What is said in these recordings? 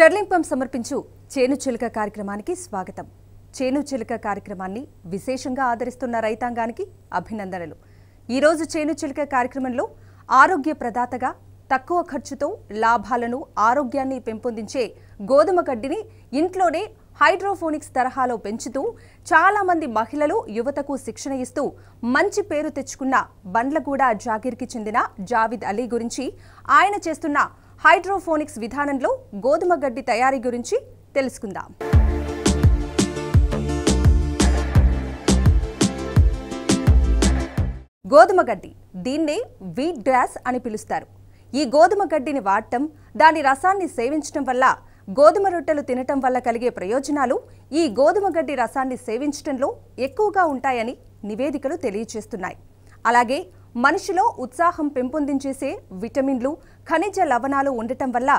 sterling సమర్పించు చేను చిలుక కార్యక్రమానికి స్వాగతం చేను చిలుక కార్యక్రమాన్ని విశేషంగా ఆదరిస్తున్న రైతాంగానికి అభినందనలు ఈరోజు చేను చిలుక కార్యక్రమంలో ఆరోగ్య ప్రదాతగా తక్కువ ఖర్చుతో లాభాలను ఆరోగ్యాన్ని పెంపొందించే గోధుమ గడ్డిని ఇంట్లోనే హైడ్రోఫోనిక్స్ తరహాలో పెంచుతూ చాలామంది మహిళలు యువతకు శిక్షణ ఇస్తూ మంచి పేరు తెచ్చుకున్న బండ్లగూడ జాగీర్కి చెందిన జావిద్ అలీ గురించి ఆయన చేస్తున్న హైడ్రోఫోనిక్స్ విధానంలో గోధుమ గడ్డి తయారీ గురించి తెలుసుకుందాం గోధుమ గడ్డి దీన్నే వీట్ గ్రాస్ అని పిలుస్తారు ఈ గోధుమ గడ్డిని వాడటం దాని రసాన్ని సేవించడం వల్ల గోధుమ రొట్టెలు తినటం వల్ల కలిగే ప్రయోజనాలు ఈ గోధుమ గడ్డి రసాన్ని సేవించడంలో ఎక్కువగా ఉంటాయని నివేదికలు తెలియచేస్తున్నాయి అలాగే మనిషిలో ఉత్సాహం పెంపొందించేసే విటమిన్లు ఖనిజ లవణాలు ఉండటం వల్ల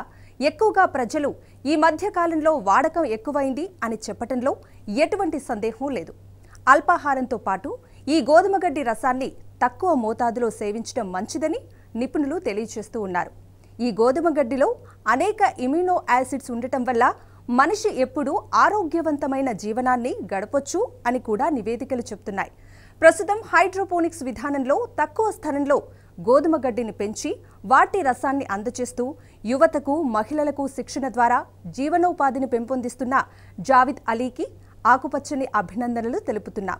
ఎక్కువగా ప్రజలు ఈ మధ్య కాలంలో వాడకం ఎక్కువైంది అని చెప్పటంలో ఎటువంటి సందేహం లేదు అల్పాహారంతో పాటు ఈ గోధుమ గడ్డి రసాన్ని తక్కువ మోతాదులో సేవించడం మంచిదని నిపుణులు తెలియజేస్తూ ఉన్నారు ఈ గోధుమ గడ్డిలో అనేక ఇమ్యూనో యాసిడ్స్ ఉండటం వల్ల మనిషి ఎప్పుడూ ఆరోగ్యవంతమైన జీవనాన్ని గడపొచ్చు అని కూడా నివేదికలు చెబుతున్నాయి ప్రస్తుతం హైడ్రోపోనిక్స్ విధానంలో తక్కువ స్థలంలో గోధుమ గడ్డిని పెంచి వాటి రసాన్ని అందచేస్తూ యువతకు మహిళలకు శిక్షణ ద్వారా జీవనోపాధిని పెంపొందిస్తున్న జావిద్ అలీకి ఆకుపచ్చని అభినందనలు తెలుపుతున్నా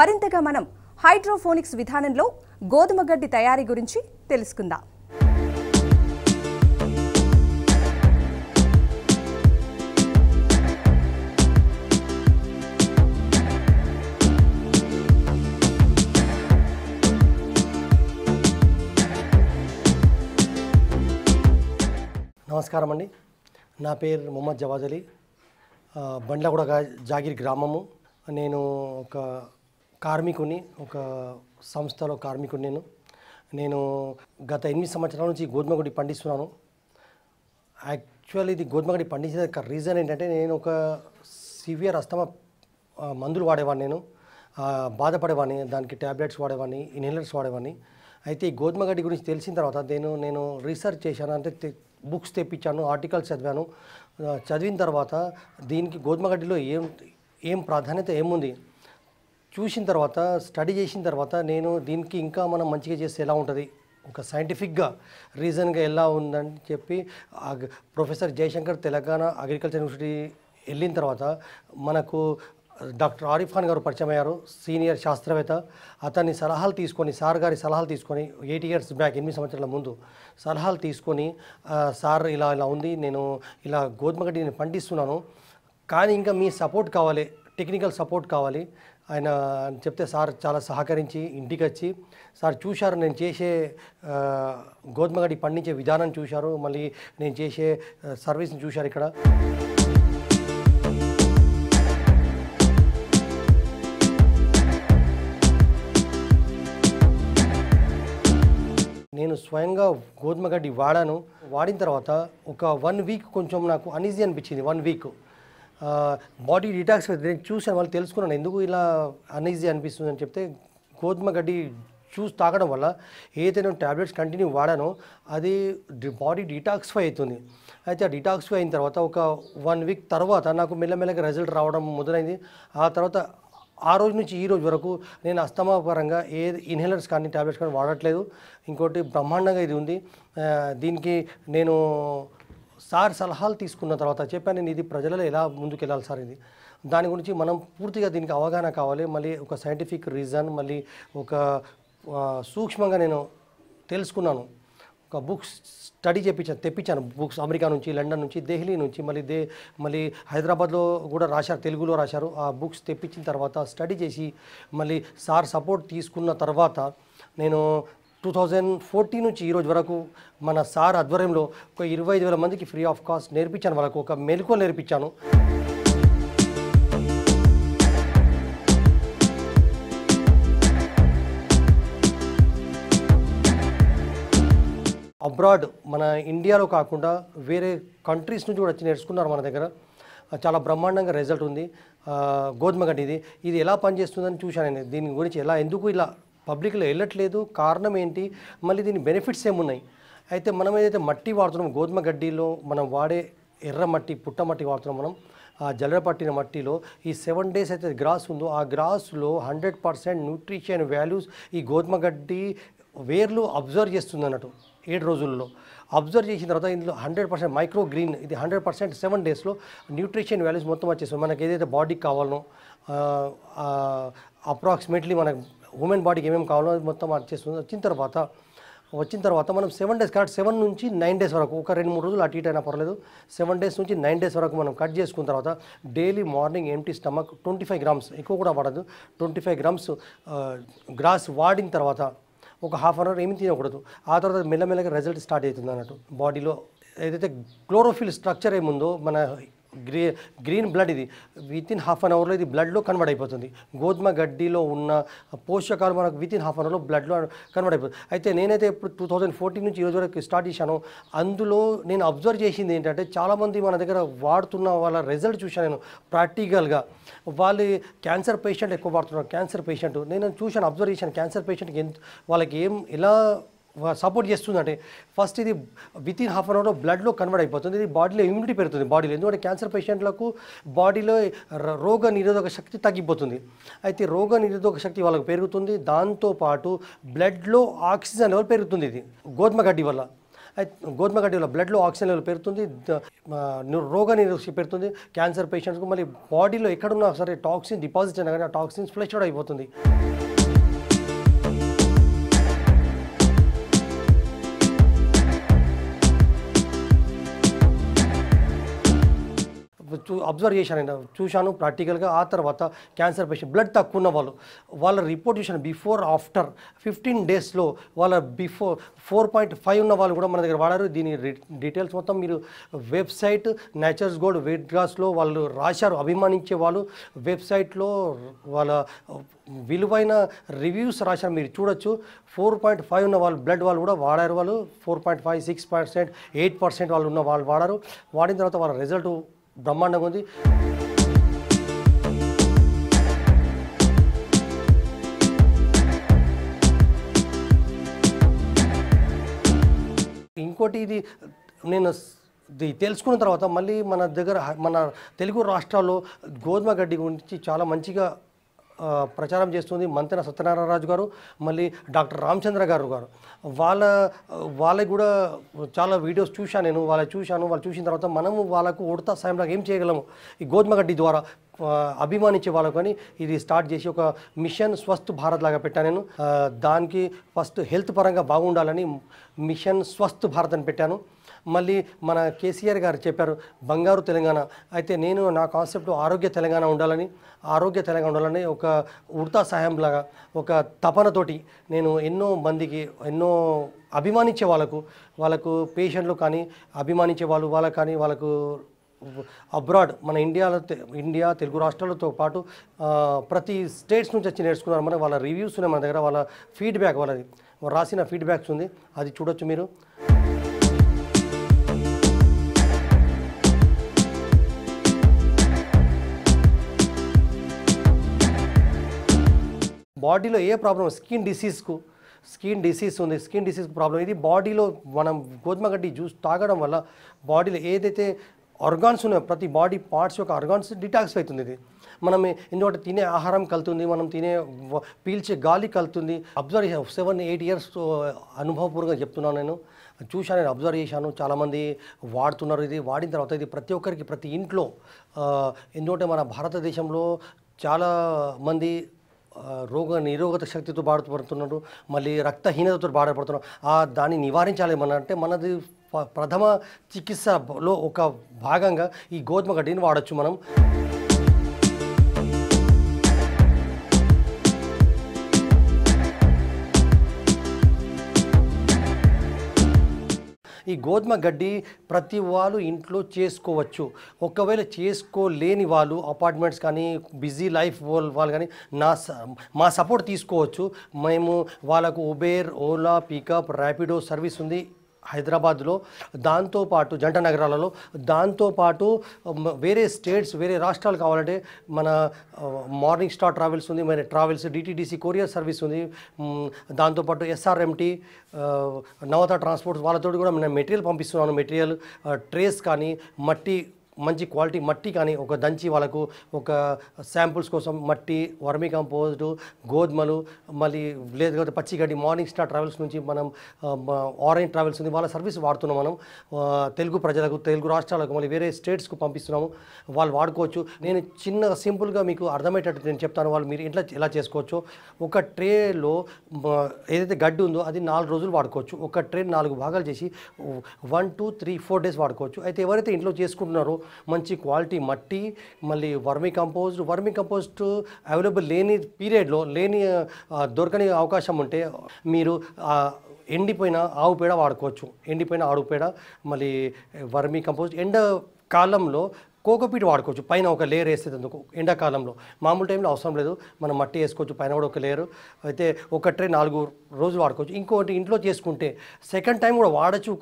మరింతగా మనం హైడ్రోఫోనిక్స్ విధానంలో గోధుమ గడ్డి తయారీ గురించి తెలుసుకుందాం నమస్కారం అండి నా పేరు మొహమ్మద్ జవాజ్ అలీ బండ్లగూడ జాగిర్ గ్రామము నేను ఒక కార్మికుని ఒక సంస్థలో కార్మికుని నేను నేను గత ఎనిమిది సంవత్సరాల నుంచి గోధుమగుడి పండిస్తున్నాను యాక్చువల్ ఇది గోధుమగుడి పండించే రీజన్ ఏంటంటే నేను ఒక సివియర్ అస్తమ మందులు వాడేవాడిని నేను బాధపడేవాడిని దానికి ట్యాబ్లెట్స్ వాడేవాడిని ఇన్హేలర్స్ వాడేవాడిని అయితే ఈ గోధుమగడ్డి గురించి తెలిసిన తర్వాత నేను నేను రీసెర్చ్ చేశాను అంటే బుక్స్ తెప్పించాను ఆర్టికల్స్ చదివాను చదివిన తర్వాత దీనికి గోధుమగడ్డిలో ఏం ఏం ప్రాధాన్యత ఏముంది చూసిన తర్వాత స్టడీ చేసిన తర్వాత నేను దీనికి ఇంకా మనం మంచిగా చేస్తే ఎలా ఉంటుంది ఒక సైంటిఫిక్గా రీజన్గా ఎలా ఉందని చెప్పి professor Jayashankar Telangana agriculture university వెళ్ళిన తర్వాత మనకు డాక్టర్ ఆరిఫ్ ఖాన్ గారు పరిచయం అయ్యారు సీనియర్ శాస్త్రవేత్త అతన్ని సలహాలు తీసుకొని సార్ గారి సలహాలు తీసుకొని ఎయిట్ ఇయర్స్ బ్యాక్ ఎనిమిది సంవత్సరాల ముందు సలహాలు తీసుకొని సార్ ఇలా ఇలా ఉంది నేను ఇలా గోధుమ గడ్డి పండిస్తున్నాను కానీ ఇంకా మీ సపోర్ట్ కావాలి టెక్నికల్ సపోర్ట్ కావాలి ఆయన చెప్తే సార్ చాలా సహకరించి ఇంటికి వచ్చి సార్ చూశారు నేను చేసే గోధుమ గడ్డి పండించే విధానం చూశారు మళ్ళీ నేను చేసే సర్వీస్ని చూశారు ఇక్కడ నేను స్వయంగా గోధుమ గడ్డి వాడాను వాడిన తర్వాత ఒక వన్ వీక్ కొంచెం నాకు అన్ఈజీ అనిపించింది వన్ వీక్ బాడీ డిటాక్స్ నేను చూసాను వాళ్ళు తెలుసుకున్నాను ఎందుకు ఇలా అన్ఈజీ అనిపిస్తుంది అని చెప్తే గోధుమ గడ్డి చూస్ తాగడం వల్ల ఏదైతే నేను ట్యాబ్లెట్స్ కంటిన్యూ వాడానో అది బాడీ డిటాక్స్ఫై అవుతుంది అయితే ఆ డిటాక్స్ఫై అయిన తర్వాత ఒక వన్ వీక్ తర్వాత నాకు మెల్లమెల్లగా రిజల్ట్ రావడం మొదలైంది ఆ తర్వాత ఆ రోజు నుంచి ఈ రోజు వరకు నేను అస్తమా పరంగా ఏ ఇన్హేలర్స్ కానీ ట్యాబ్లెట్స్ కానీ వాడట్లేదు ఇంకోటి బ్రహ్మాండంగా ఇది ఉంది దీనికి నేను సార్ సలహాలు తీసుకున్న తర్వాత చెప్పాను నేను ఇది ప్రజలలో ఎలా ముందుకు వెళ్ళాలి సార్ ఇది దాని గురించి మనం పూర్తిగా దీనికి అవగాహన కావాలి మళ్ళీ ఒక సైంటిఫిక్ రీజన్ మళ్ళీ ఒక సూక్ష్మంగా నేను తెలుసుకున్నాను ఒక బుక్స్ స్టడీ చేపించాను తెప్పించాను బుక్స్ అమెరికా నుంచి లండన్ నుంచి ఢిల్లీ నుంచి మళ్ళీ దే మళ్ళీ హైదరాబాద్లో కూడా రాశారు తెలుగులో రాశారు ఆ బుక్స్ తెప్పించిన తర్వాత స్టడీ చేసి మళ్ళీ సార్ సపోర్ట్ తీసుకున్న తర్వాత నేను టూ థౌజండ్ ఫోర్టీన్ నుంచి ఈరోజు వరకు మన సార్ ఆధ్వర్యంలో ఒక ఇరవై ఐదు వేల మందికి ఫ్రీ ఆఫ్ కాస్ట్ నేర్పించాను వాళ్ళకు ఒక మెలకువ నేర్పించాను అబ్రాడ్ మన ఇండియాలో కాకుండా వేరే కంట్రీస్ నుంచి కూడా వచ్చి నేర్చుకున్నారు మన దగ్గర చాలా బ్రహ్మాండంగా రిజల్ట్ ఉంది గోధుమ గడ్డి ఇది ఇది ఎలా పనిచేస్తుందని చూశాను నేను దీని గురించి ఎలా ఎందుకు ఇలా పబ్లిక్లో వెళ్ళట్లేదు కారణం ఏంటి మళ్ళీ దీని బెనిఫిట్స్ ఏమున్నాయి అయితే మనం ఏదైతే మట్టి వాడుతున్నాం గోధుమ గడ్డిలో మనం వాడే ఎర్ర మట్టి పుట్ట మట్టి వాడుతున్నాం మనం ఆ జల్లర పట్టిన మట్టిలో ఈ సెవెన్ డేస్ అయితే గ్రాస్ ఉందో ఆ గ్రాస్లో హండ్రెడ్ పర్సెంట్ న్యూట్రిషన్ వాల్యూస్ ఈ గోధుమ గడ్డి వేర్లు అబ్జర్వ్ చేస్తుంది అన్నట్టు ఏడు రోజుల్లో అబ్జర్వ్ చేసిన తర్వాత ఇందులో హండ్రెడ్ పర్సెంట్ మైక్రో గ్రీన్ ఇది హండ్రెడ్ పర్సెంట్ సెవెన్ డేస్లో న్యూట్రిషన్ వాల్యూస్ మొత్తం వచ్చేసి మనకి ఏదైతే బాడీకి కావాలనో అప్రాక్సిమేట్లీ మనకు ఉమెన్ బాడీకి ఏమేమి కావాలో మొత్తం వచ్చేస్తుంది వచ్చిన తర్వాత వచ్చిన తర్వాత మనం సెవెన్ డేస్ కరెక్ట్ సెవెన్ నుంచి నైన్ డేస్ వరకు ఒక రెండు మూడు రోజులు అటు ఇటు అయినా పర్లేదు సెవెన్ డేస్ నుంచి నైన్ డేస్ వరకు మనం కట్ చేసుకున్న తర్వాత daily morning empty stomach twenty five grams ఎక్కువ కూడా పడదు ట్వంటీ ఫైవ్ గ్రామ్స్ గ్రాస్ వాడిన తర్వాత ఒక హాఫ్ అన్ అవర్ ఏమి తినకూడదు ఆ తర్వాత మెల్లమెల్లగా రిజల్ట్ స్టార్ట్ అవుతుంది అన్నట్టు బాడీలో ఏదైతే క్లోరోఫిల్ స్ట్రక్చర్ ఏముందో మన గ్రీ గ్రీన్ బ్లడ్ ఇది విత్ ఇన్ హాఫ్ అన్ అవర్లో ఇది బ్లడ్లో కన్వర్ట్ అయిపోతుంది గోధుమ గడ్డిలో ఉన్న పోషకాలు మనకు విత్ ఇన్ హాఫ్ అన్ అవర్లో బ్లడ్లో కన్వర్ట్ అయిపోతుంది అయితే నేనైతే ఇప్పుడు టూ థౌజండ్ ఫోర్టీన్ నుంచి ఈరోజు వరకు స్టార్ట్ చేశాను అందులో నేను అబ్జర్వ్ చేసింది ఏంటంటే చాలామంది మన దగ్గర వాడుతున్న వాళ్ళ రిజల్ట్ చూశాను నేను ప్రాక్టికల్గా వాళ్ళు క్యాన్సర్ పేషెంట్ ఎక్కువ వాడుతున్నారు క్యాన్సర్ పేషెంట్ నేను చూశాను అబ్జర్వ్ చేశాను క్యాన్సర్ పేషెంట్కి ఎంత వాళ్ళకి ఏం ఎలా సపోర్ట్ చేస్తుందంటే ఫస్ట్ ఇది విత్ ఇన్ హాఫ్ అన్ అవర్లో బ్లడ్లో కన్వర్ట్ అయిపోతుంది ఇది బాడీలో ఇమ్యూనిటీ పెరుగుతుంది బాడీలో ఎందుకంటే క్యాన్సర్ పేషెంట్లకు బాడీలో రోగ నిరోధక శక్తి తగ్గిపోతుంది అయితే రోగ నిరోధక శక్తి వాళ్ళకు పెరుగుతుంది దాంతోపాటు బ్లడ్లో ఆక్సిజన్ లెవెల్ పెరుగుతుంది ఇది గోధుమ గడ్డి వల్ల అయితే గోధుమ గడ్డి వల్ల బ్లడ్లో ఆక్సిజన్ లెవెల్ పెరుగుతుంది రోగ నిరోధక పెరుగుతుంది క్యాన్సర్ పేషెంట్స్కు మళ్ళీ బాడీలో ఎక్కడున్నా సరే టాక్సిన్ డిపాజిట్ అయినా కానీ ఆ టాక్సిన్స్ ఫ్లెష్ అవుట్ అయిపోతుంది చూ అబ్జర్వ్ చేశాను నేను చూశాను ప్రాక్టికల్గా ఆ తర్వాత క్యాన్సర్ పేషెంట్ బ్లడ్ తక్కువ ఉన్న వాళ్ళు వాళ్ళ రిపోర్ట్ చూశాను బిఫోర్ ఆఫ్టర్ ఫిఫ్టీన్ డేస్లో వాళ్ళ బిఫోర్ ఫోర్ పాయింట్ ఫైవ్ ఉన్న వాళ్ళు కూడా మన దగ్గర వాడారు దీని డీటెయిల్స్ మొత్తం మీరు వెబ్సైట్ నేచర్స్ గోల్డ్ వెయిట్ గ్లాస్లో వాళ్ళు రాశారు అభిమానించే వాళ్ళు వెబ్సైట్లో వాళ్ళ విలువైన రివ్యూస్ రాశారు మీరు చూడొచ్చు ఫోర్ పాయింట్ ఫైవ్ ఉన్న వాళ్ళు బ్లడ్ వాళ్ళు కూడా వాడారు వాళ్ళు four point five six percent eight percent వాళ్ళు ఉన్న వాళ్ళు వాడారు వాడిన తర్వాత వాళ్ళ రిజల్ట్ బ్రహ్మాండంగా ఉంది ఇంకోటి ఇది నేను తెలుసుకున్న తర్వాత మళ్ళీ మన దగ్గర మన తెలుగు రాష్ట్రాల్లో గోధుమ గడ్డి గురించి చాలా మంచిగా ప్రచారం చేస్తుంది మంతెన సత్యనారాయణరాజు గారు మళ్ళీ డాక్టర్ రామచంద్ర గారు గారు వాళ్ళ వాళ్ళకి కూడా చాలా వీడియోస్ చూశాను నేను వాళ్ళ చూశాను వాళ్ళు చూసిన తర్వాత మనము వాళ్ళకు ఉడతా సాయంలాగా ఏం చేయగలము ఈ గోధుమ గడ్డి ద్వారా అభిమానించే వాళ్ళకు కానీ ఇది స్టార్ట్ చేసి ఒక మిషన్ స్వస్థ్ భారత్ లాగా పెట్టాను నేను దానికి ఫస్ట్ హెల్త్ పరంగా బాగుండాలని మిషన్ స్వస్థ్ భారత్ అని పెట్టాను మళ్ళీ మన కేసీఆర్ గారు చెప్పారు బంగారు తెలంగాణ అయితే నేను నా కాన్సెప్ట్ ఆరోగ్య తెలంగాణ ఉండాలని ఆరోగ్య తెలంగాణ ఉండాలని ఒక ఉడతా లాగా ఒక తపనతోటి నేను ఎన్నో మందికి ఎన్నో అభిమానించే వాళ్ళకు వాళ్ళకు పేషెంట్లు కానీ అభిమానించే వాళ్ళు వాళ్ళకు కానీ వాళ్ళకు అబ్రాడ్ మన ఇండియాలో ఇండియా తెలుగు రాష్ట్రాలతో పాటు ప్రతి స్టేట్స్ నుంచి వచ్చి నేర్చుకున్నారు మన వాళ్ళ రివ్యూస్ ఉన్నాయి మన దగ్గర వాళ్ళ ఫీడ్బ్యాక్ వాళ్ళది రాసిన ఫీడ్బ్యాక్స్ ఉంది అది చూడొచ్చు మీరు బాడీలో ఏ ప్రాబ్లం స్కిన్ డిసీజ్కు స్కిన్ డిసీజ్ ఉంది స్కిన్ డిసీజ్ ప్రాబ్లం ఇది బాడీలో మనం గోధుమ గడ్డి జ్యూస్ తాగడం వల్ల బాడీలో ఏదైతే ఆర్గాన్స్ ఉన్నాయో ప్రతి బాడీ పార్ట్స్ యొక్క ఆర్గాన్స్ డిటాక్స్ అవుతుంది ఇది మనం ఎందుకంటే తినే ఆహారం కలుతుంది మనం తినే పీల్చే గాలి కలుతుంది అబ్జర్వ్ సెవెన్ ఎయిట్ ఇయర్స్ అనుభవపూర్వకంగా చెప్తున్నాను నేను చూశాను నేను అబ్జర్వ్ చేశాను చాలామంది వాడుతున్నారు ఇది వాడిన తర్వాత ఇది ప్రతి ఒక్కరికి ప్రతి ఇంట్లో ఎందుకంటే మన భారతదేశంలో చాలా మంది రోగ నిరోగత శక్తితో బాధపడుతున్నాడు మళ్ళీ రక్తహీనతతో బాధపడుతున్నాడు ఆ దాన్ని నివారించాలి మన అంటే మనది ప్రథమ చికిత్సలో ఒక భాగంగా ఈ గోధుమ గడ్డిని వాడచ్చు మనం ఈ గోధుమ గడ్డి ప్రతి వాళ్ళు ఇంట్లో చేసుకోవచ్చు ఒకవేళ చేసుకోలేని వాళ్ళు అపార్ట్మెంట్స్ కానీ బిజీ లైఫ్ వాళ్ళు కానీ నా మా సపోర్ట్ తీసుకోవచ్చు మేము వాళ్ళకు Uber Ola pickup Rapido service ఉంది హైదరాబాద్లో దాంతోపాటు జంట నగరాలలో దాంతోపాటు వేరే స్టేట్స్ వేరే రాష్ట్రాలు కావాలంటే మన మార్నింగ్ స్టార్ ట్రావెల్స్ ఉంది మన ట్రావెల్స్ డిటీడీసీ కొరియర్ సర్వీస్ ఉంది దాంతోపాటు ఎస్ఆర్ఎంటీ నవత ట్రాన్స్పోర్ట్స్ వాళ్ళతో కూడా మనం మెటీరియల్ పంపిస్తున్నాను మెటీరియల్ ట్రేస్ కానీ మట్టి మంచి క్వాలిటీ మట్టి కానీ ఒక దంచి వాళ్ళకు ఒక శాంపుల్స్ కోసం మట్టి వర్మీ కంపోజ్డ్ గోధుమలు మళ్ళీ లేదా పచ్చిగడ్డి మార్నింగ్ స్టార్ ట్రావెల్స్ నుంచి మనం ఆరెంజ్ ట్రావెల్స్ ఉంది వాళ్ళ సర్వీస్ వాడుతున్నాం మనం తెలుగు ప్రజలకు తెలుగు రాష్ట్రాలకు మళ్ళీ వేరే స్టేట్స్కు పంపిస్తున్నాము వాళ్ళు వాడుకోవచ్చు నేను చిన్నగా సింపుల్గా మీకు అర్థమయ్యేటట్టు నేను చెప్తాను వాళ్ళు మీరు ఇంట్లో ఎలా చేసుకోవచ్చు ఒక ట్రేలో ఏదైతే గడ్డి ఉందో అది నాలుగు రోజులు వాడుకోవచ్చు ఒక ట్రే నాలుగు భాగాలు చేసి one two three four days వాడుకోవచ్చు అయితే ఎవరైతే ఇంట్లో చేసుకుంటున్నారో మంచి క్వాలిటీ మట్టి మళ్ళీ vermicompost vermicompost available లేని పీరియడ్లో లేని దొరకని అవకాశం ఉంటే మీరు ఎండిపోయిన ఆవు పేడ వాడుకోవచ్చు ఎండిపోయిన ఆవు పేడ మళ్ళీ వర్మి కంపోస్ట్ ఎండ కాలంలో కోకోపీట్ వాడుకోవచ్చు పైన ఒక లేయర్ వేస్తుంది అందుకు ఎండాకాలంలో మామూలు టైంలో అవసరం లేదు మనం మట్టి వేసుకోవచ్చు పైన కూడా ఒక లేయర్ అయితే ఒక ట్రే నాలుగు రోజులు వాడుకోవచ్చు ఇంకోటి ఇంట్లో చేసుకుంటే సెకండ్ టైం కూడా వాడచ్చు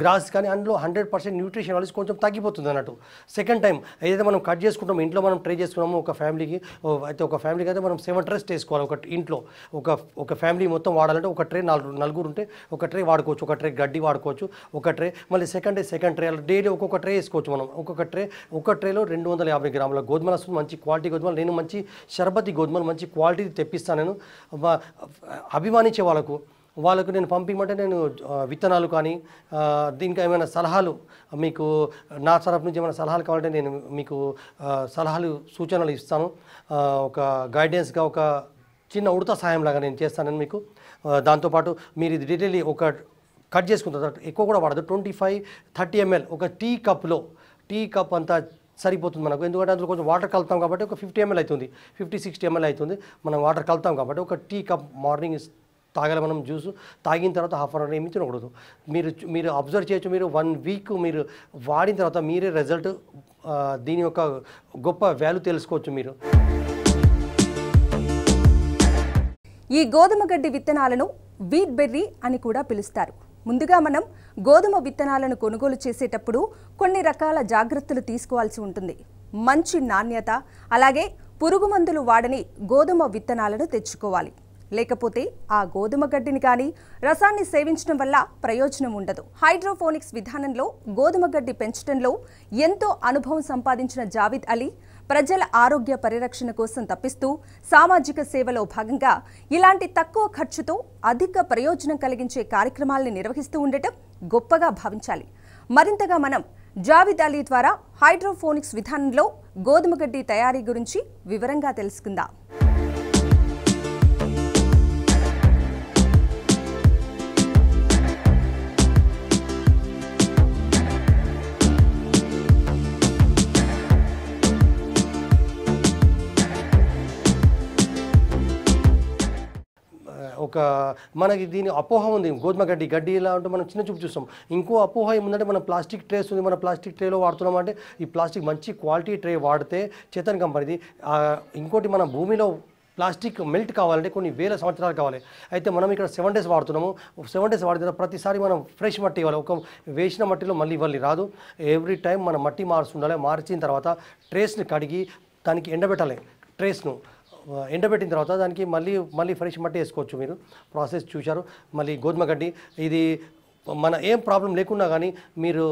గ్రాస్ కానీ అందులో హండ్రెడ్ పర్సెంట్ న్యూట్రిషన్ వాళ్ళకి కొంచెం తగ్గిపోతుంది అన్నట్టు సెకండ్ టైం ఏదైతే మనం కట్ చేసుకుంటాం ఇంట్లో మనం ట్రై చేసుకున్నాము ఒక ఫ్యామిలీకి అయితే ఒక ఫ్యామిలీకి అయితే మనం సెవెన్ ట్రేస్ వేసుకోవాలి ఒక ఇంట్లో ఒక ఒక ఫ్యామిలీ మొత్తం వాడాలంటే ఒక ట్రే నాలుగు నలుగురు ఉంటే ఒక ట్రే వాడుకోవచ్చు ఒక ట్రే గడ్డి వాడుకోవచ్చు ఒక ట్రే మళ్ళీ second day second tray daily ఒక్కొక్క ట్రే వేసుకోవచ్చు మనం ఒక్కొక్క ట్రే ఒక ట్రేలో రెండు వందల యాభై గ్రాముల గోధుమలు వస్తుంది మంచి క్వాలిటీ గోధుమలు నేను మంచి షర్బతి గోధుమలు మంచి క్వాలిటీ తెప్పిస్తాను నేను అభిమానించే వాళ్ళకు వాళ్ళకు నేను పంపించమంటే నేను విత్తనాలు కానీ దీనికి ఏమైనా సలహాలు మీకు నా తరఫు నుంచి ఏమైనా సలహాలు కావాలంటే నేను మీకు సలహాలు సూచనలు ఇస్తాను ఒక గైడెన్స్గా ఒక చిన్న ఉడత సహాయంలాగా నేను చేస్తానని మీకు దాంతోపాటు మీరు ఇది డీటెయిల్ ఒక కట్ చేసుకుంటా ఎక్కువ కూడా వాడదు ట్వంటీ ఫైవ్ థర్టీ ఎంఎల్ ఒక టీ కప్లో టీ కప్ అంతా సరిపోతుంది మనకు ఎందుకంటే అందులో కొంచెం వాటర్ కలుతాం కాబట్టి ఒక ఫిఫ్టీ ఎంఎల్ అవుతుంది ఫిఫ్టీ సిక్స్టీ ఎంఎల్ అవుతుంది మనం వాటర్ కలుతాం కాబట్టి ఒక టీ కప్ మార్నింగ్ తాగాలి మనం జ్యూస్ తాగిన తర్వాత హాఫ్ అన్ అవర్ ఏమి తినకూడదు మీరు మీరు అబ్జర్వ్ చేయొచ్చు మీరు వన్ వీక్ మీరు వాడిన తర్వాత మీరే రిజల్ట్ దీని యొక్క గొప్ప వాల్యూ తెలుసుకోవచ్చు మీరు ఈ గోధుమ గడ్డి విత్తనాలను వీట్ బెర్రీ అని కూడా పిలుస్తారు ముందుగా మనం గోధుమ విత్తనాలను కొనుగోలు చేసేటప్పుడు కొన్ని రకాల జాగ్రత్తలు తీసుకోవాల్సి ఉంటుంది మంచి నాణ్యత అలాగే పురుగు మందులు వాడని గోధుమ విత్తనాలను తెచ్చుకోవాలి లేకపోతే ఆ గోధుమ గడ్డిని కానీ రసాన్ని సేవించడం వల్ల ప్రయోజనం ఉండదు హైడ్రోఫోనిక్స్ విధానంలో గోధుమ గడ్డి పెంచడంలో ఎంతో అనుభవం సంపాదించిన జావిద్ అలీ ప్రజల ఆరోగ్య పరిరక్షణ కోసం తప్పిస్తూ సామాజిక సేవలో భాగంగా ఇలాంటి తక్కువ ఖర్చుతో అధిక ప్రయోజనం కలిగించే కార్యక్రమాలను నిర్వహిస్తూ ఉండటం గొప్పగా భావించాలి మరింతగా మనం జావిద్ అలీ ద్వారా హైడ్రోఫోనిక్స్ విధానంలో గోధుమ గడ్డి తయారీ గురించి వివరంగా తెలుసుకుందాం మనకి దీని అపోహ ఉంది గోధుమ గడ్డి గడ్డి ఇలా ఉంటే మనం చిన్న చూపు చూస్తాం ఇంకో అపోహ ఏముందంటే మన ప్లాస్టిక్ ట్రేస్ ఉంది మన ప్లాస్టిక్ ట్రేలో వాడుతున్నాం అంటే ఈ ప్లాస్టిక్ మంచి క్వాలిటీ ట్రే వాడితే చేతన్ కంపెనీది ఇంకోటి మన భూమిలో ప్లాస్టిక్ మెల్ట్ కావాలంటే కొన్ని వేల సంవత్సరాలు కావాలి అయితే మనం ఇక్కడ సెవెన్ డేస్ వాడుతున్నాము సెవెన్ డేస్ వాడితే ప్రతిసారి మనం ఫ్రెష్ మట్టి ఇవ్వాలి ఒక వేసిన మట్టిలో మళ్ళీ ఇవ్వాలి రాదు ఎవ్రీ టైం మనం మట్టి మారుస్తుండాలి మార్చిన తర్వాత ట్రేస్ని కడిగి దానికి ఎండబెట్టాలి ట్రేస్ను ఎండబెట్టిన తర్వాత దానికి మళ్ళీ మళ్ళీ ఫ్రెష్ మట్టి వేసుకోవచ్చు మీరు ప్రాసెస్ చూశారు మళ్ళీ గోధుమ గడ్డి ఇది మన ఏం ప్రాబ్లం లేకున్నా కానీ మీరు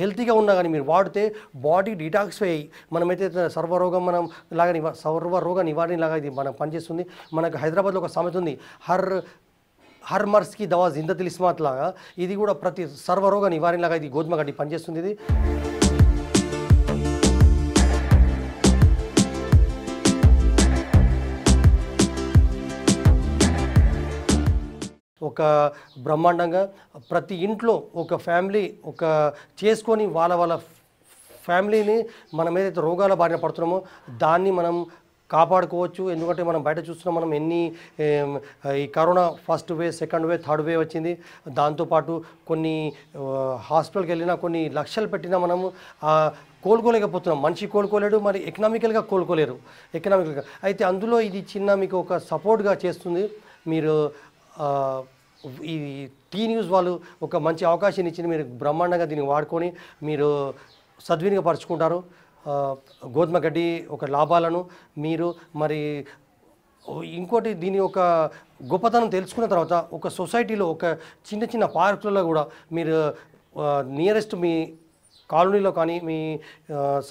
హెల్తీగా ఉన్నా కానీ మీరు వాడితే బాడీ డిటాక్స్ఫై అయ్యి మనమైతే సర్వరోగం మనం లాగా నివా సర్వరోగ నివారణ లాగా ఇది మనం పనిచేస్తుంది మనకు హైదరాబాద్లో ఒక సామెత ఉంది హర్ హర్ మర్స్కి దవా జింద లాగా ఇది కూడా ప్రతి సర్వరోగ నివారణ లాగా ఇది గోధుమ గడ్డి పనిచేస్తుంది ఇది ఒక బ్రహ్మాండంగా ప్రతి ఇంట్లో ఒక ఫ్యామిలీ ఒక చేసుకొని వాళ్ళ వాళ్ళ ఫ్యామిలీని మనం ఏదైతే రోగాల బారిన పడుతున్నామో దాన్ని మనం కాపాడుకోవచ్చు ఎందుకంటే మనం బయట చూస్తున్నాం మనం ఎన్ని ఈ corona first wave second wave third wave వచ్చింది దాంతోపాటు కొన్ని హాస్పిటల్కి వెళ్ళినా కొన్ని లక్షలు పెట్టినా మనము కోలుకోలేకపోతున్నాం మనిషి కోలుకోలేడు మరి ఎకనామికల్గా కోలుకోలేరు ఎకనామికల్గా అయితే అందులో ఇది చిన్న మీకు ఒక సపోర్ట్గా చేస్తుంది మీరు ఈ టీ న్యూస్ వాళ్ళు ఒక మంచి అవకాశం ఇచ్చింది మీరు బ్రహ్మాండంగా దీన్ని వాడుకొని మీరు సద్వినియోగపరచుకుంటారు గోధుమ గడ్డి ఒక లాభాలను మీరు మరి ఇంకోటి దీని ఒక గొప్పతనం తెలుసుకున్న తర్వాత ఒక సొసైటీలో ఒక చిన్న చిన్న పార్కులలో కూడా మీరు నియరెస్ట్ మీ కాలనీలో కానీ మీ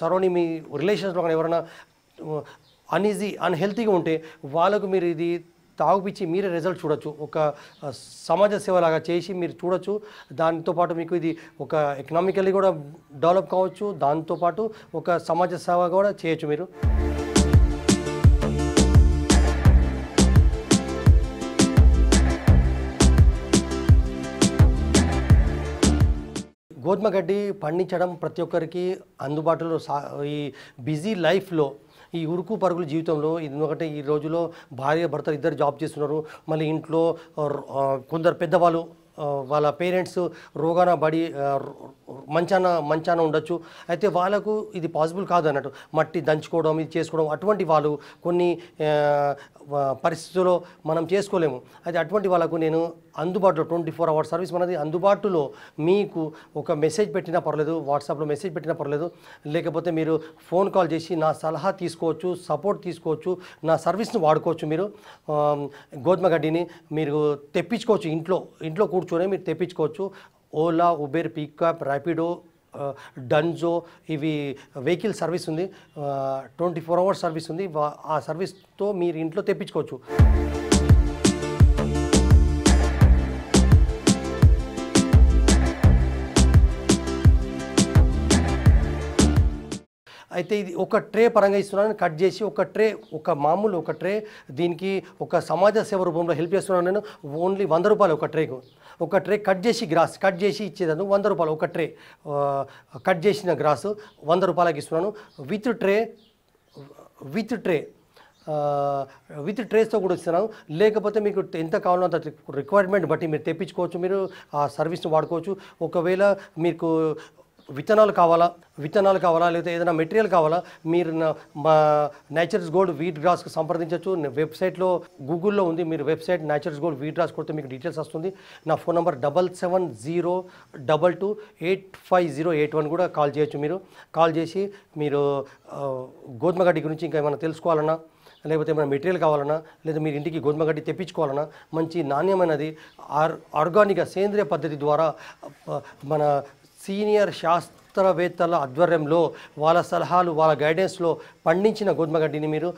సరౌండింగ్ మీ రిలేషన్స్లో కానీ ఎవరైనా అన్ఈజీ అన్హెల్తీగా ఉంటే వాళ్ళకు మీరు ఇది తాగుపిచ్చి మీరే రిజల్ట్ చూడొచ్చు ఒక సమాజ సేవ లాగా చేసి మీరు చూడొచ్చు దాంతోపాటు మీకు ఇది ఒక ఎకనామికల్లీ కూడా డెవలప్ కావచ్చు దాంతోపాటు ఒక సమాజ సేవ కూడా చేయొచ్చు మీరు గోధుమ గడ్డి పండించడం ప్రతి ఒక్కరికి అందుబాటులో సా ఈ బిజీ లైఫ్లో ఈ ఉరుకు పరుగుల జీవితంలో ఎందుకంటే ఈ రోజులో భార్య భర్త ఇద్దరు జాబ్ చేస్తున్నారు మళ్ళీ ఇంట్లో కొందరు పెద్దవాళ్ళు వాళ్ళ పేరెంట్స్ రోగాన బడి మంచాన మంచాన ఉండొచ్చు అయితే వాళ్ళకు ఇది పాసిబుల్ కాదు అన్నట్టు మట్టి దంచుకోవడం ఇది చేసుకోవడం అటువంటి వాళ్ళు కొన్ని పరిస్థితుల్లో మనం చేసుకోలేము అయితే అటువంటి వాళ్ళకు నేను అందుబాటులో ట్వంటీ ఫోర్ అవర్స్ సర్వీస్ మనది అందుబాటులో మీకు ఒక మెసేజ్ పెట్టినా పర్లేదు వాట్సాప్లో మెసేజ్ పెట్టినా పర్లేదు లేకపోతే మీరు ఫోన్ కాల్ చేసి నా సలహా తీసుకోవచ్చు సపోర్ట్ తీసుకోవచ్చు నా సర్వీస్ను వాడుకోవచ్చు మీరు గోధుమ గడ్డిని మీరు తెప్పించుకోవచ్చు ఇంట్లో ఇంట్లో కూర్చొని మీరు తెప్పించుకోవచ్చు ఓలా ఉబేర్ పికప్ ర్యాపిడో డన్జో ఇవి వెహికల్ సర్వీస్ ఉంది ట్వంటీ ఫోర్ అవర్స్ సర్వీస్ ఉంది ఆ సర్వీస్తో మీరు ఇంట్లో తెప్పించుకోవచ్చు అయితే ఇది ఒక ట్రే పరంగా ఇస్తున్నాను కట్ చేసి ఒక ట్రే ఒక మామూలు ఒక ట్రే దీనికి ఒక సమాజ సేవ రూపంలో హెల్ప్ చేస్తున్నాను నేను ఓన్లీ వంద రూపాయలు ఒక ట్రేకు ఒక ట్రే కట్ చేసి గ్రాస్ కట్ చేసి ఇచ్చేదాను వంద రూపాయలు ఒక ట్రే కట్ చేసిన గ్రాసు వంద రూపాయలకి ఇస్తున్నాను with tray with tray with ట్రేస్తో కూడా ఇస్తున్నాను లేకపోతే మీకు ఎంత కావాలో అంత రిక్వైర్మెంట్ బట్టి మీరు తెప్పించుకోవచ్చు మీరు ఆ సర్వీస్ని వాడుకోవచ్చు ఒకవేళ మీకు విత్తనాలు కావాలా విత్తనాలు కావాలా లేదా ఏదైనా మెటీరియల్ కావాలా మీరు మా న్యాచురల్స్ గోల్డ్ వీట్ గ్రాస్కి సంప్రదించవచ్చు వెబ్సైట్లో గూగుల్లో ఉంది మీరు website Naturals Gold wheat grass కొడితే మీకు డీటెయిల్స్ వస్తుంది నా phone number double seven zero double two eight five zero eight one కూడా కాల్ చేయొచ్చు మీరు కాల్ చేసి మీరు గోధుమ గడ్డి గురించి ఇంకా ఏమైనా తెలుసుకోవాలన్నా లేకపోతే ఏమైనా మెటీరియల్ కావాలన్నా లేదా మీరు ఇంటికి గోధుమ గడ్డి తెప్పించుకోవాలన్నా మంచి నాణ్యమైనది ఆర్ ఆర్గానిక్ సేంద్రియ పద్ధతి ద్వారా మన సీనియర్ శాస్త్రవేత్తల ఆధ్వర్యంలో వాళ్ళ సలహాలు వాళ్ళ గైడెన్స్లో పండించిన గోధుమ గడ్డిని మీరు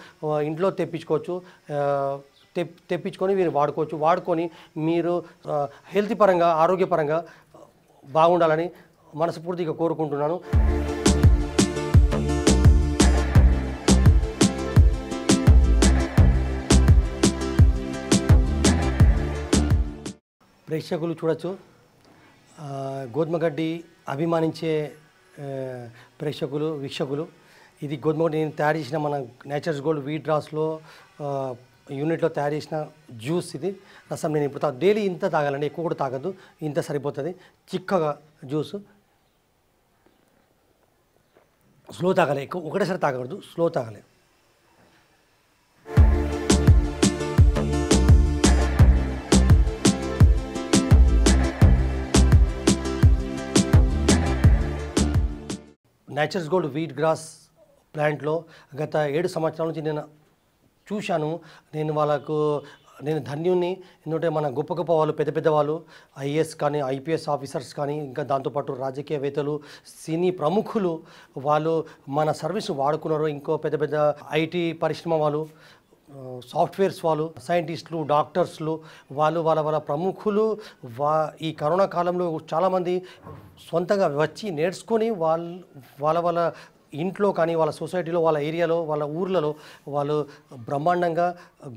ఇంట్లో తెప్పించుకోవచ్చు తెప్పించుకొని మీరు వాడుకోవచ్చు వాడుకొని మీరు హెల్త్ పరంగా ఆరోగ్యపరంగా బాగుండాలని మనస్ఫూర్తిగా కోరుకుంటున్నాను ప్రేక్షకులు చూడొచ్చు గోధుమ గడ్డి అభిమానించే ప్రేక్షకులు వీక్షకులు ఇది గోధుమ నేను తయారు చేసిన మన నేచర్స్ గోల్డ్ వీట్ డ్రాస్లో యూనిట్లో తయారు చేసిన జ్యూస్ ఇది రసం నేను ఇప్పుడు డైలీ ఇంత తాగాలండి ఎక్కువ కూడా తాగద్దు ఇంత సరిపోతుంది చిక్కగా జ్యూస్ స్లో తాగాలి ఎక్కువ ఒకటేసారి తాగకూడదు స్లో తాగలేదు నేచర్స్ గోల్డ్ వీట్ గ్రాస్ ప్లాంట్లో గత ఏడు సంవత్సరాల నుంచి నేను చూశాను నేను వాళ్ళకు నేను ధన్యుని ఎందుకంటే మన గొప్ప గొప్ప వాళ్ళు పెద్ద పెద్ద వాళ్ళు ఐఏఎస్ కానీ ఐపీఎస్ ఆఫీసర్స్ కానీ ఇంకా దాంతోపాటు రాజకీయవేత్తలు సినీ ప్రముఖులు వాళ్ళు మన సర్వీస్ వాడుకున్నారు ఇంకో పెద్ద పెద్ద ఐటీ పరిశ్రమ వాళ్ళు సాఫ్ట్వేర్స్ వాళ్ళు సైంటిస్టులు డాక్టర్స్లు వాళ్ళు వాళ్ళ వాళ్ళ ప్రముఖులు వా ఈ కరోనా కాలంలో చాలామంది సొంతంగా వచ్చి నేర్చుకొని వాళ్ళు వాళ్ళ వాళ్ళ ఇంట్లో కానీ వాళ్ళ సొసైటీలో వాళ్ళ ఏరియాలో వాళ్ళ ఊర్లలో వాళ్ళు బ్రహ్మాండంగా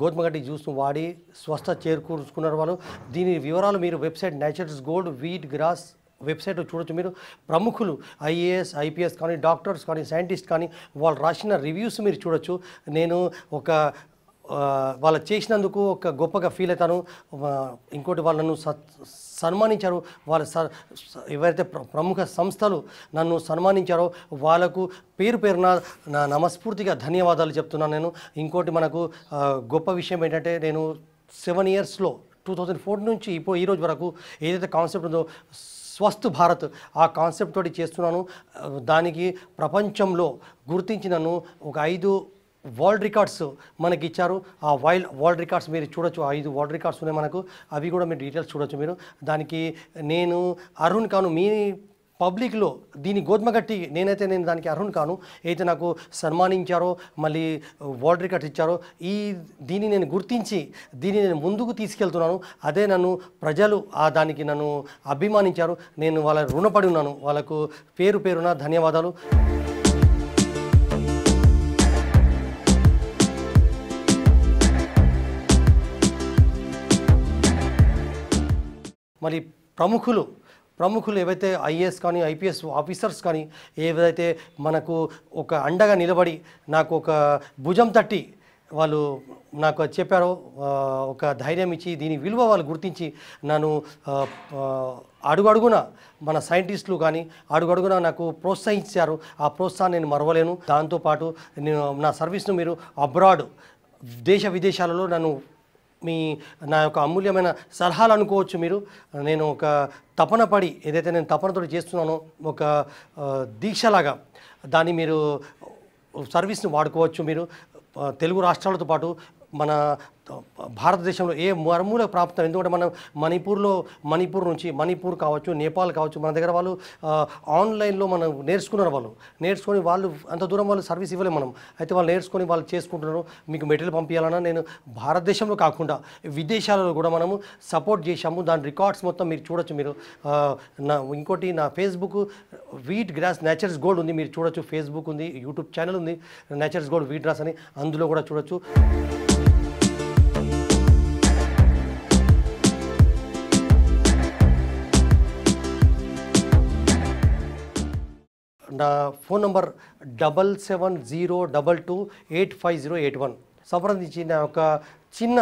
గోధుమ గడ్డి జ్యూస్ను వాడి స్వస్థ చేరుకూర్చుకున్నారు వాళ్ళు దీని వివరాలు మీరు website Nature's gold wheat grass website చూడొచ్చు మీరు ప్రముఖులు ఐఏఎస్ ఐపీఎస్ కానీ డాక్టర్స్ కానీ సైంటిస్ట్ కానీ వాళ్ళు రాసిన రివ్యూస్ మీరు చూడొచ్చు నేను ఒక వాళ్ళు చేసినందుకు ఒక గొప్పగా ఫీల్ అవుతాను ఇంకోటి వాళ్ళను సన్మానించారు వాళ్ళ ఎవరైతే ప్రముఖ సంస్థలు నన్ను సన్మానించారో వాళ్ళకు పేరు పేరున నా నమస్ఫూర్తిగా ధన్యవాదాలు చెప్తున్నాను నేను ఇంకోటి మనకు గొప్ప విషయం ఏంటంటే నేను సెవెన్ ఇయర్స్లో టూ థౌజండ్ ఫోర్ నుంచి ఇప్పుడు రోజు వరకు ఏదైతే కాన్సెప్ట్ ఉందో స్వస్థ్ భారత్ ఆ కాన్సెప్ట్ తోటి చేస్తున్నాను దానికి ప్రపంచంలో గుర్తించి నన్ను ఒక ఐదు వరల్డ్ రికార్డ్స్ మనకి ఇచ్చారు ఆ వైల్డ్ వరల్డ్ రికార్డ్స్ మీరు చూడొచ్చు ఐదు వరల్డ్ రికార్డ్స్ ఉన్నాయి మనకు అవి కూడా మీరు డీటెయిల్స్ చూడొచ్చు మీరు దానికి నేను అరుణ్ కాను మీ పబ్లిక్లో దీని గట్టి నేనైతే నేను దానికి అర్హుని కాను అయితే నాకు సన్మానించారో మళ్ళీ వరల్డ్ రికార్డ్స్ ఇచ్చారో ఈ దీన్ని నేను గుర్తించి దీన్ని నేను ముందుకు తీసుకెళ్తున్నాను అదే నన్ను ప్రజలు ఆ దానికి నన్ను అభిమానించారు నేను వాళ్ళ రుణపడి ఉన్నాను వాళ్ళకు పేరు పేరున ధన్యవాదాలు మరి ప్రముఖులు ప్రముఖులు ఏవైతే ఐఏఎస్ కానీ ఐపీఎస్ ఆఫీసర్స్ కానీ ఏవైతే మనకు ఒక అండగా నిలబడి నాకు ఒక భుజం తట్టి వాళ్ళు నాకు చెప్పారో ఒక ధైర్యం ఇచ్చి దీని విలువ వాళ్ళు గుర్తించి నన్ను అడుగడుగున మన సైంటిస్టులు కానీ అడుగడుగున నాకు ప్రోత్సహించారు ఆ ప్రోత్సాహం నేను మరవలేను దాంతోపాటు నేను నా సర్వీస్ను మీరు అబ్రాడ్ దేశ విదేశాలలో నన్ను మీ నా యొక్క అమూల్యమైన సలహాలు అనుకోవచ్చు మీరు నేను ఒక తపన పడి ఏదైతే నేను తపనతో చేస్తున్నానో ఒక దీక్షలాగా దాన్ని మీరు సర్వీస్ని వాడుకోవచ్చు మీరు తెలుగు రాష్ట్రాలతో పాటు మన భారతదేశంలో ఏ మరుమూల ప్రాప్తం ఎందుకంటే మనం మణిపూర్లో మణిపూర్ నుంచి మణిపూర్ కావచ్చు నేపాల్ కావచ్చు మన దగ్గర వాళ్ళు ఆన్లైన్లో మనం నేర్చుకున్నారు వాళ్ళు నేర్చుకొని వాళ్ళు అంత దూరం వాళ్ళు సర్వీస్ ఇవ్వలేము మనం అయితే వాళ్ళు నేర్చుకొని వాళ్ళు చేసుకుంటున్నారు మీకు మెటీరియల్ పంపించాలన్నా నేను భారతదేశంలో కాకుండా విదేశాలలో కూడా మనము సపోర్ట్ చేశాము దాని రికార్డ్స్ మొత్తం మీరు చూడొచ్చు మీరు నా ఇంకోటి నా Facebook wheat grass nature's gold ఉంది మీరు చూడొచ్చు ఫేస్బుక్ ఉంది యూట్యూబ్ ఛానల్ ఉంది నేచర్స్ గోల్డ్ వీట్ గ్రాస్ అని అందులో కూడా చూడొచ్చు నా phone number double seven zero double two eight five zero eight one సంప్రదించి నా యొక్క చిన్న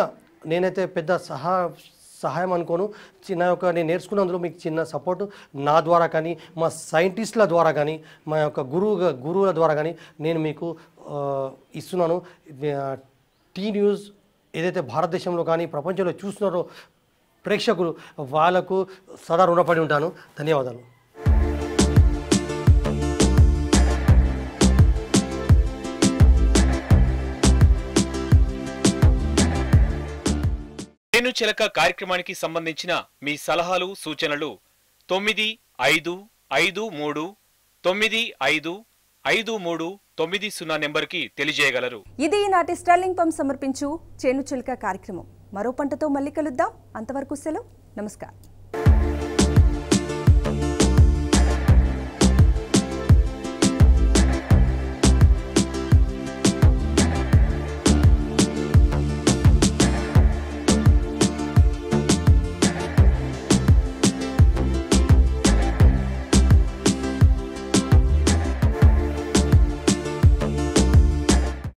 నేనైతే పెద్ద సహా సహాయం అనుకోను చిన్న యొక్క నేను నేర్చుకున్నందులో మీకు చిన్న సపోర్ట్ నా ద్వారా కానీ మా సైంటిస్టుల ద్వారా కానీ మా యొక్క గురువు గురువుల ద్వారా కానీ నేను మీకు ఇస్తున్నాను టీ న్యూస్ ఏదైతే భారతదేశంలో కానీ ప్రపంచంలో చూస్తున్నారో ప్రేక్షకులు వాళ్ళకు సదా రుణపడి ఉంటాను ధన్యవాదాలు నేను చిలక కార్యక్రమానికి సంబంధించిన మీ సలహాలు సూచనలు తొమ్మిది ఐదు ఐదు మూడు తొమ్మిది ఐదు ఐదు మూడు తొమ్మిది సున్నా నెంబర్కి తెలియజేయగలరు ఇది ఈనాటి స్టర్లింగ్ పంప్ సమర్పించు చేను చిలక కార్యక్రమం మరో పంటతో మళ్ళీ కలుద్దాం అంతవరకు సెలవు నమస్కారం